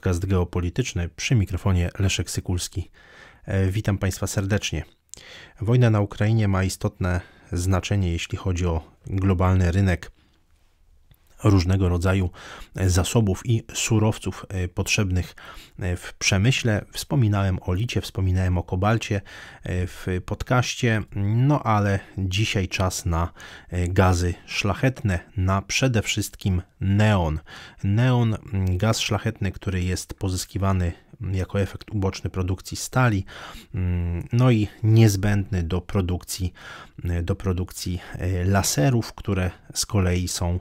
podcast geopolityczny przy mikrofonie Leszek Sykulski. E, witam Państwa serdecznie. Wojna na Ukrainie ma istotne znaczenie, jeśli chodzi o globalny rynek różnego rodzaju zasobów i surowców e, potrzebnych e, w przemyśle. Wspominałem o licie, wspominałem o kobalcie e, w podcaście, no ale dzisiaj czas na gazy szlachetne, na przede wszystkim neon. Neon, mm, gaz szlachetny, który jest pozyskiwany jako efekt uboczny produkcji stali, no i niezbędny do produkcji, do produkcji e, laserów, które z kolei są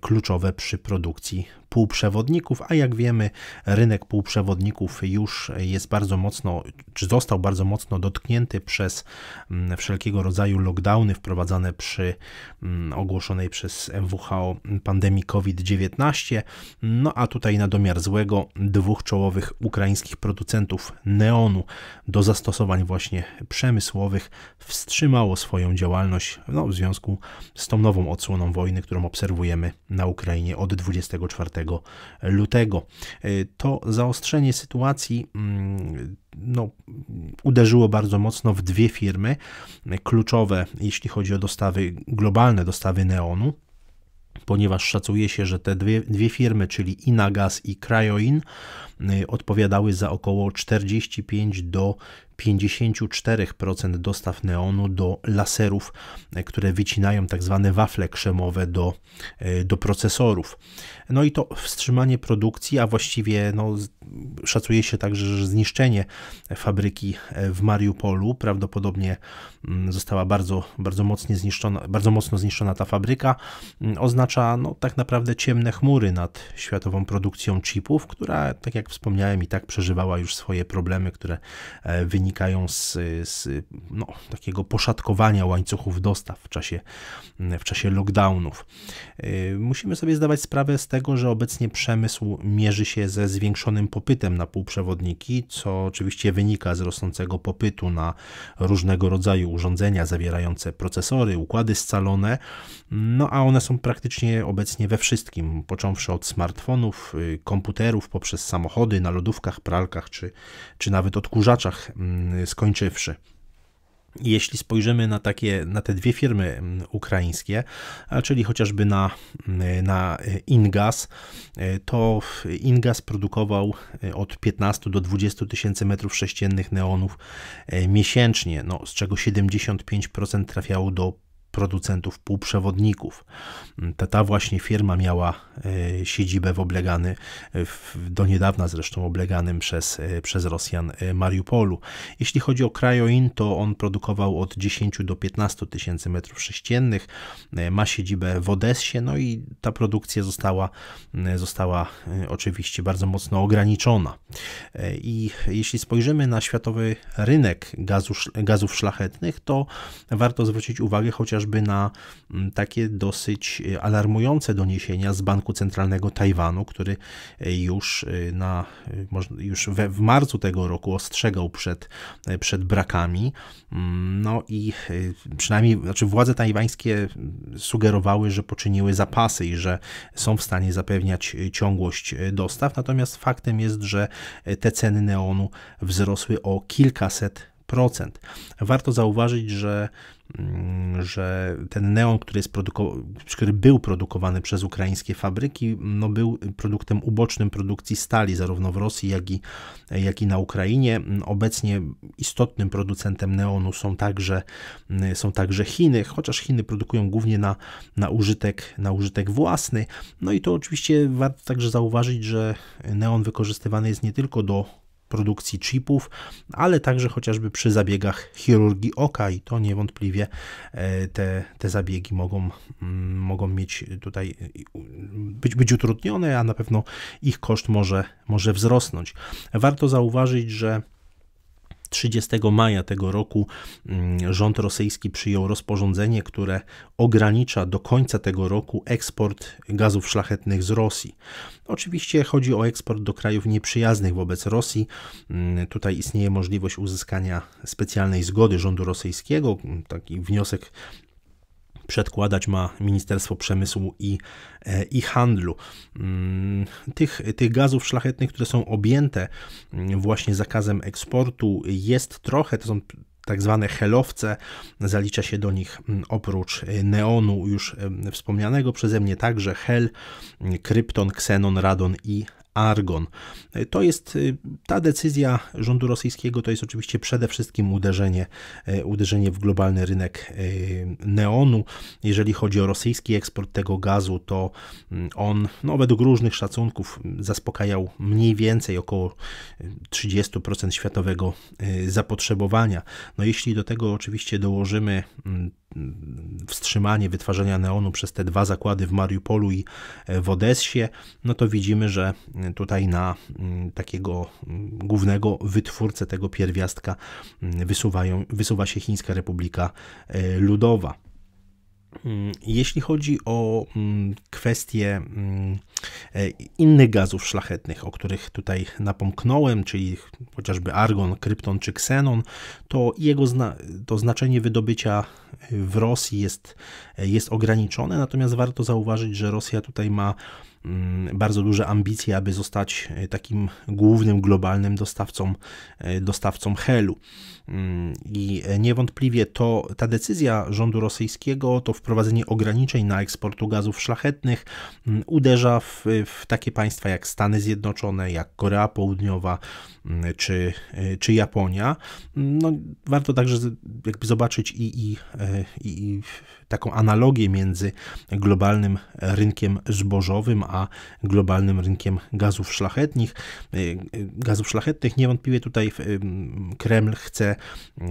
kluczowe przy produkcji półprzewodników, a jak wiemy, rynek półprzewodników już jest bardzo mocno, czy został bardzo mocno dotknięty przez mm, wszelkiego rodzaju lockdowny wprowadzane przy mm, ogłoszonej przez WHO pandemii COVID-19. No a tutaj na domiar złego dwóch czołowych ukraińskich producentów neonu do zastosowań właśnie przemysłowych wstrzymało swoją działalność no, w związku z tą nową odsłoną wojny, którą obserwujemy na Ukrainie od 24 lutego. E, to zaostrzenie sytuacji mm, no, uderzyło bardzo mocno w dwie firmy e, kluczowe, jeśli chodzi o dostawy, globalne dostawy neonu ponieważ szacuje się, że te dwie, dwie firmy, czyli Inagas i Cryoin, e, odpowiadały za około 45 do 54% dostaw neonu do laserów, e, które wycinają tak zwane wafle krzemowe do, e, do procesorów. No i to wstrzymanie produkcji, a właściwie no, szacuje się także, że zniszczenie fabryki e, w Mariupolu prawdopodobnie mm, została bardzo, bardzo, mocnie zniszczona, bardzo mocno zniszczona ta fabryka, mm, oznacza no, tak naprawdę ciemne chmury nad światową produkcją chipów, która, tak jak wspomniałem, i tak przeżywała już swoje problemy, które wynikają wynikają z, z no, takiego poszatkowania łańcuchów dostaw w czasie, w czasie lockdownów. Y, musimy sobie zdawać sprawę z tego, że obecnie przemysł mierzy się ze zwiększonym popytem na półprzewodniki, co oczywiście wynika z rosnącego popytu na różnego rodzaju urządzenia zawierające procesory, układy scalone, no a one są praktycznie obecnie we wszystkim, począwszy od smartfonów, y, komputerów, poprzez samochody, na lodówkach, pralkach czy, czy nawet odkurzaczach mm, Y, skończywszy. Jeśli spojrzymy na, takie, na te dwie firmy y, ukraińskie, czyli chociażby na, y, na Ingas, to Ingas produkował od 15 do 20 tysięcy metrów sześciennych neonów miesięcznie, no, z czego 75% trafiało do producentów półprzewodników. Ta, ta właśnie firma miała e, siedzibę w oblegany, e, w, do niedawna zresztą obleganym przez, e, przez Rosjan Mariupolu. Jeśli chodzi o Krajoin, to on produkował od 10 do 15 tysięcy metrów sześciennych, ma siedzibę w Odessie, no i ta produkcja została, została oczywiście bardzo mocno ograniczona. I jeśli spojrzymy na światowy rynek gazu, gazów szlachetnych, to warto zwrócić uwagę chociaż chociażby na mm, takie dosyć e, alarmujące doniesienia z Banku Centralnego Tajwanu, który e, już, e, na, już we, w marcu tego roku ostrzegał przed, przed brakami. Mm, no i przynajmniej znaczy władze tajwańskie mm, sugerowały, że poczyniły zapasy i że są w stanie zapewniać ciągłość dostaw. Natomiast faktem jest, że te ceny neonu wzrosły o kilkaset procent. Warto zauważyć, że Mm, że ten neon, który, jest produko- który był produkowany przez ukraińskie fabryki, no był produktem ubocznym produkcji stali zarówno w Rosji, jak i, jak i na Ukrainie. Obecnie istotnym producentem neonu są także, mm, są także Chiny, chociaż Chiny produkują głównie na, na, użytek, na użytek własny. No i to oczywiście warto także zauważyć, że neon wykorzystywany jest nie tylko do produkcji chipów, ale także chociażby przy zabiegach chirurgii oka i to niewątpliwie e, te, te zabiegi mogą, mm, mogą mieć tutaj być, być utrudnione, a na pewno ich koszt może, może wzrosnąć. Warto zauważyć, że 30 maja tego roku mm, rząd rosyjski przyjął rozporządzenie, które ogranicza do końca tego roku eksport gazów szlachetnych z Rosji. Oczywiście chodzi o eksport do krajów nieprzyjaznych wobec Rosji. Mm, tutaj istnieje możliwość uzyskania specjalnej zgody rządu rosyjskiego. Mm, taki wniosek przedkładać ma Ministerstwo Przemysłu i, e, i Handlu. Mm, tych, tych gazów szlachetnych, które są objęte mm, właśnie zakazem eksportu, jest trochę, to są tak zwane helowce. Zalicza się do nich mm, oprócz e, neonu już wspomnianego przeze mnie także hel, krypton, ksenon, radon i Argon. To jest y, ta decyzja rządu rosyjskiego, to jest oczywiście przede wszystkim uderzenie, y, uderzenie w globalny rynek y, neonu. Jeżeli chodzi o rosyjski eksport tego gazu, to mm, on no, według różnych szacunków mm, zaspokajał mniej więcej około 30% światowego zapotrzebowania. No, jeśli do tego oczywiście dołożymy mm, wstrzymanie wytwarzania neonu przez te dwa zakłady w Mariupolu i e, w Odessie, no to widzimy, że e, tutaj na mm, takiego mm, głównego wytwórcę tego pierwiastka mm, wysuwają, wysuwa się Chińska Republika e, Ludowa. Mm, jeśli chodzi o mm, kwestie mm, e, innych gazów szlachetnych, o których tutaj napomknąłem, czyli chociażby argon, krypton czy ksenon, to jego zna to znaczenie wydobycia w Rosji jest, jest ograniczone, natomiast warto zauważyć, że Rosja tutaj ma bardzo duże ambicje, aby zostać e, takim głównym globalnym dostawcą, e, dostawcą helu. I niewątpliwie to ta decyzja rządu rosyjskiego to wprowadzenie ograniczeń na eksportu gazów szlachetnych mm, uderza w, w takie państwa jak Stany Zjednoczone, jak Korea Południowa mm, czy, e, czy Japonia. Mm, no, warto także jakby zobaczyć i, e, i, i taką analogię między globalnym rynkiem zbożowym a globalnym rynkiem gazów szlachetnych. E, gazów szlachetnych niewątpliwie tutaj Kreml chce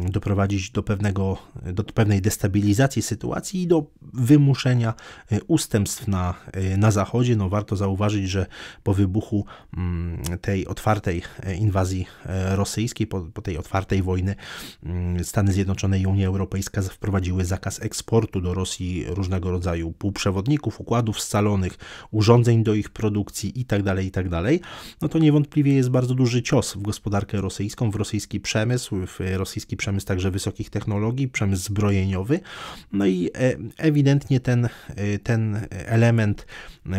doprowadzić do, pewnego, do pewnej destabilizacji sytuacji i do wymuszenia y, ustępstw na, y, na Zachodzie. No, warto zauważyć, że po wybuchu mm, tej otwartej e, inwazji e, rosyjskiej, po, po tej otwartej wojny, mm, Stany Zjednoczone i Unia Europejska wprowadziły zakaz eksportu do Rosji różnego rodzaju półprzewodników, układów scalonych, urządzeń do ich produkcji itd. Tak itd. Tak no to niewątpliwie jest bardzo duży cios w gospodarkę rosyjską, w rosyjski przemysł, w rosyjski przemysł także wysokich technologii, przemysł zbrojeniowy. No i e, ewidentnie ten, y, ten element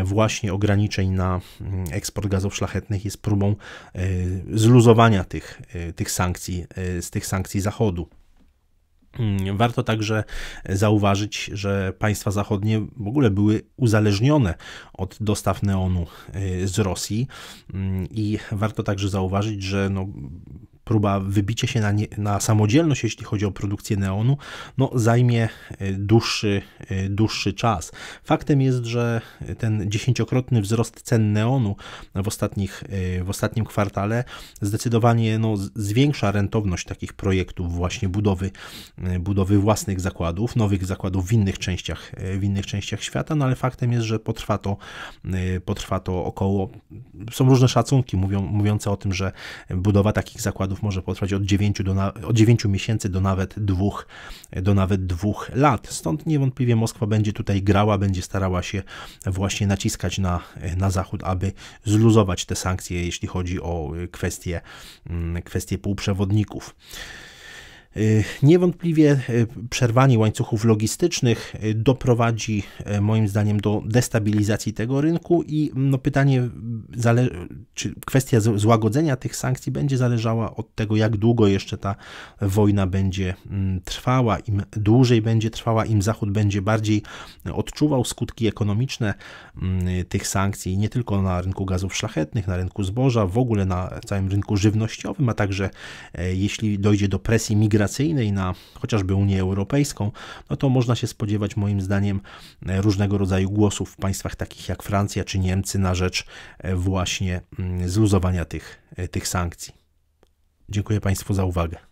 właśnie ograniczeń na mm, eksport gazów szlachetnych jest próbą y, zluzowania tych, y, tych sankcji, z tych sankcji Zachodu. Mm, warto także zauważyć, że państwa zachodnie w ogóle były uzależnione od dostaw neonu z Rosji mm, i warto także zauważyć, że no, próba wybicia się na, nie, na samodzielność, jeśli chodzi o produkcję neonu, no, zajmie e, dłuższy, e, dłuższy czas. Faktem jest, że ten dziesięciokrotny wzrost cen neonu w, ostatnich, e, w ostatnim kwartale zdecydowanie no, zwiększa rentowność takich projektów właśnie budowy, budowy własnych zakładów, nowych zakładów w innych częściach, w innych częściach świata, no ale faktem jest, że potrwa to, potrwa to około, są różne szacunki mówią, mówiące o tym, że budowa takich zakładów może potrwać od 9, do na, od 9 miesięcy do nawet, dwóch, do nawet dwóch lat. Stąd niewątpliwie Moskwa będzie tutaj grała, będzie starała się właśnie naciskać na, na Zachód, aby zluzować te sankcje, jeśli chodzi o e, kwestie, mm, kwestie półprzewodników. Y, niewątpliwie y, przerwanie łańcuchów logistycznych y, doprowadzi moim zdaniem do destabilizacji tego rynku i mm, no pytanie, czy kwestia złagodzenia tych sankcji będzie zależała od tego, jak długo jeszcze ta wojna będzie mm, trwała. Im dłużej będzie trwała, im Zachód będzie bardziej odczuwał skutki ekonomiczne mm, tych sankcji, nie tylko na rynku gazów szlachetnych, na rynku zboża, w ogóle na całym rynku żywnościowym, a także e, jeśli dojdzie do presji migracyjnej, migracyjnej na chociażby Unię Europejską, no to można się spodziewać moim zdaniem e, różnego rodzaju głosów w państwach takich jak Francja czy Niemcy na rzecz e, właśnie mm, zluzowania tych, e, tych sankcji. Dziękuję Państwu za uwagę.